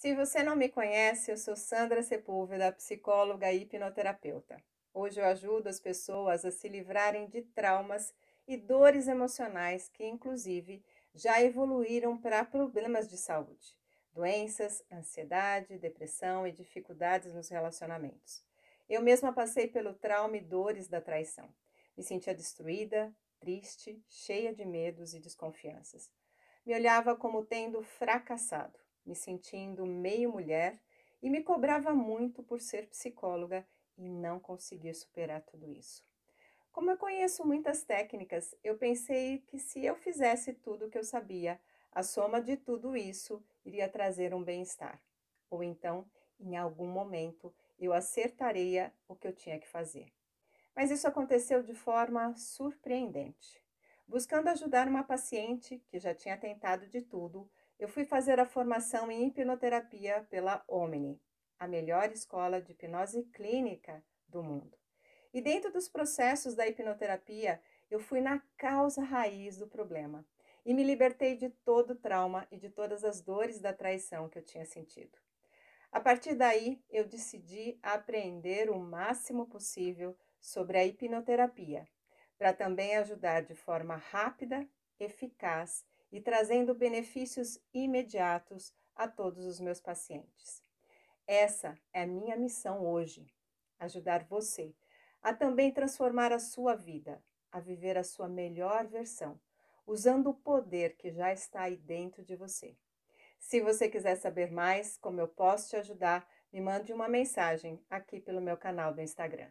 Se você não me conhece, eu sou Sandra Sepúlveda, psicóloga e hipnoterapeuta. Hoje eu ajudo as pessoas a se livrarem de traumas e dores emocionais que, inclusive, já evoluíram para problemas de saúde, doenças, ansiedade, depressão e dificuldades nos relacionamentos. Eu mesma passei pelo trauma e dores da traição. Me sentia destruída, triste, cheia de medos e desconfianças. Me olhava como tendo fracassado me sentindo meio mulher e me cobrava muito por ser psicóloga e não conseguir superar tudo isso. Como eu conheço muitas técnicas, eu pensei que se eu fizesse tudo o que eu sabia, a soma de tudo isso iria trazer um bem-estar. Ou então, em algum momento, eu acertaria o que eu tinha que fazer. Mas isso aconteceu de forma surpreendente. Buscando ajudar uma paciente que já tinha tentado de tudo, eu fui fazer a formação em hipnoterapia pela Omni, a melhor escola de hipnose clínica do mundo. E dentro dos processos da hipnoterapia, eu fui na causa raiz do problema e me libertei de todo o trauma e de todas as dores da traição que eu tinha sentido. A partir daí, eu decidi aprender o máximo possível sobre a hipnoterapia, para também ajudar de forma rápida, eficaz e trazendo benefícios imediatos a todos os meus pacientes. Essa é a minha missão hoje: ajudar você a também transformar a sua vida, a viver a sua melhor versão, usando o poder que já está aí dentro de você. Se você quiser saber mais como eu posso te ajudar, me mande uma mensagem aqui pelo meu canal do Instagram.